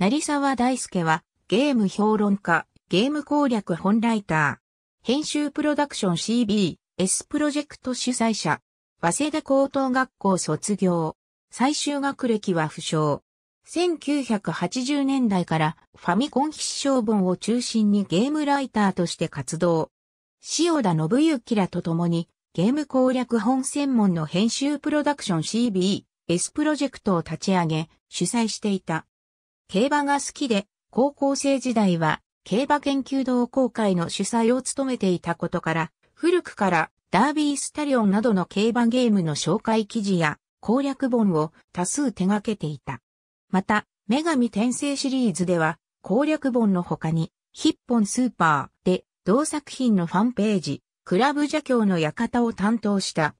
成沢大輔は、ゲーム評論家、ゲーム攻略本ライター、編集プロダクション CB、S プロジェクト主催者、早稲田高等学校卒業、最終学歴は不詳。1980年代からファミコン必勝本を中心にゲームライターとして活動。塩田信之らと共にゲーム攻略本専門の編集プロダクション CB、S プロジェクトを立ち上げ、主催していた。競馬が好きで、高校生時代は競馬研究同好会の主催を務めていたことから、古くからダービースタリオンなどの競馬ゲームの紹介記事や攻略本を多数手掛けていた。また、女神転生シリーズでは攻略本の他に、ヒッポンスーパーで同作品のファンページ、クラブ邪教の館を担当した。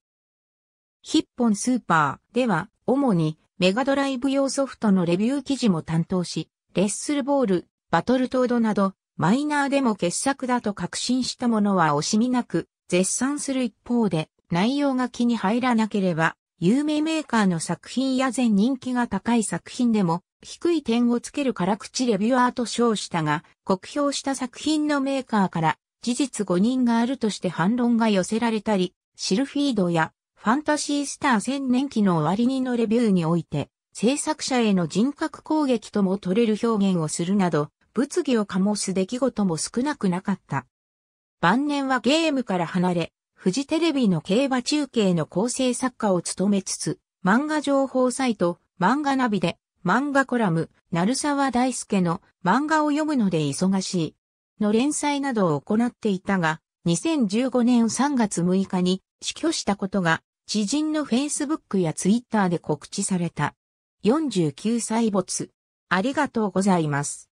ヒッポンスーパーでは主にメガドライブ用ソフトのレビュー記事も担当し、レッスルボール、バトルトードなど、マイナーでも傑作だと確信したものは惜しみなく、絶賛する一方で、内容が気に入らなければ、有名メーカーの作品や全人気が高い作品でも、低い点をつける辛口レビュアーと称したが、酷評した作品のメーカーから、事実誤認があるとして反論が寄せられたり、シルフィードやファンタシースター千年期の終わりにのレビューにおいて、制作者への人格攻撃とも取れる表現をするなど、物議を醸す出来事も少なくなかった。晩年はゲームから離れ、フジテレビの競馬中継の構成作家を務めつつ、漫画情報サイト、漫画ナビで、漫画コラム、鳴沢大輔の漫画を読むので忙しい。の連載などを行っていたが、2015年3月6日に死去したことが知人の Facebook や Twitter で告知された。49歳没。ありがとうございます。